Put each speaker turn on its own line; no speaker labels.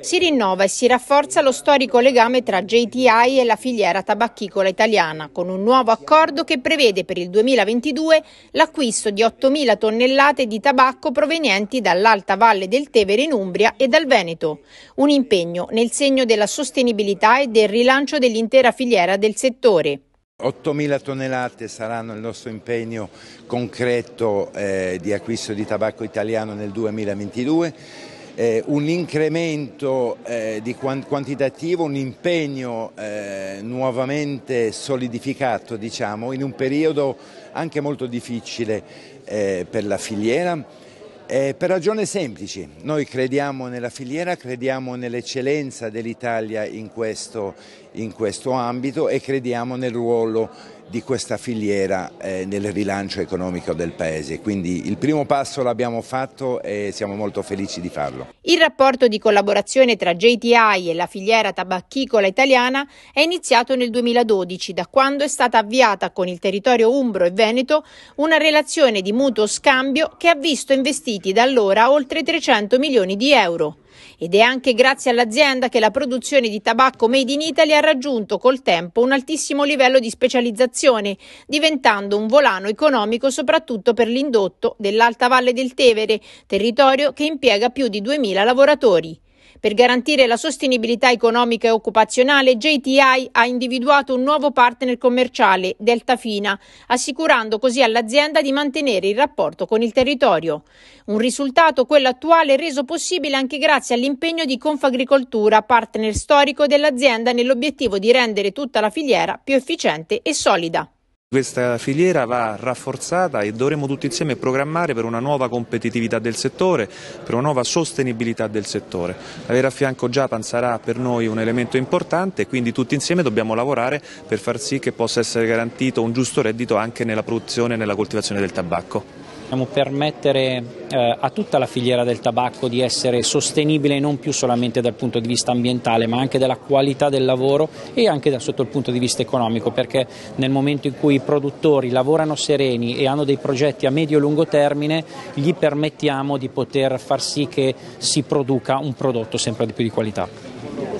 Si rinnova e si rafforza lo storico legame tra JTI e la filiera tabacchicola italiana con un nuovo accordo che prevede per il 2022 l'acquisto di 8.000 tonnellate di tabacco provenienti dall'Alta Valle del Tevere in Umbria e dal Veneto, un impegno nel segno della sostenibilità e del rilancio dell'intera filiera del settore.
8.000 tonnellate saranno il nostro impegno concreto eh, di acquisto di tabacco italiano nel 2022 eh, un incremento eh, quant quantitativo, un impegno eh, nuovamente solidificato diciamo, in un periodo anche molto difficile eh, per la filiera. Eh, per ragioni semplici, noi crediamo nella filiera, crediamo nell'eccellenza dell'Italia in, in questo, ambito e crediamo nel ruolo di questa filiera eh, nel rilancio economico del Paese. Quindi il primo passo l'abbiamo fatto e siamo molto felici di farlo.
Il rapporto di collaborazione tra JTI e la filiera tabacchicola italiana è iniziato nel 2012, da quando è stata avviata con il territorio umbro e veneto una relazione di mutuo scambio che ha visto investiti da allora oltre 300 milioni di euro. Ed è anche grazie all'azienda che la produzione di tabacco made in Italy ha raggiunto col tempo un altissimo livello di specializzazione, diventando un volano economico soprattutto per l'indotto dell'Alta Valle del Tevere, territorio che impiega più di 2.000 lavoratori. Per garantire la sostenibilità economica e occupazionale, JTI ha individuato un nuovo partner commerciale, Delta Fina, assicurando così all'azienda di mantenere il rapporto con il territorio. Un risultato, quello attuale, reso possibile anche grazie all'impegno di Confagricoltura, partner storico dell'azienda nell'obiettivo di rendere tutta la filiera più efficiente e solida.
Questa filiera va rafforzata e dovremo tutti insieme programmare per una nuova competitività del settore, per una nuova sostenibilità del settore. Avere a fianco Japan sarà per noi un elemento importante e quindi tutti insieme dobbiamo lavorare per far sì che possa essere garantito un giusto reddito anche nella produzione e nella coltivazione del tabacco.
Dobbiamo permettere eh, a tutta la filiera del tabacco di essere sostenibile non più solamente dal punto di vista ambientale ma anche della qualità del lavoro e anche da sotto il punto di vista economico perché nel momento in cui i produttori lavorano sereni e hanno dei progetti a medio e lungo termine gli permettiamo di poter far sì che si produca un prodotto sempre di più di qualità.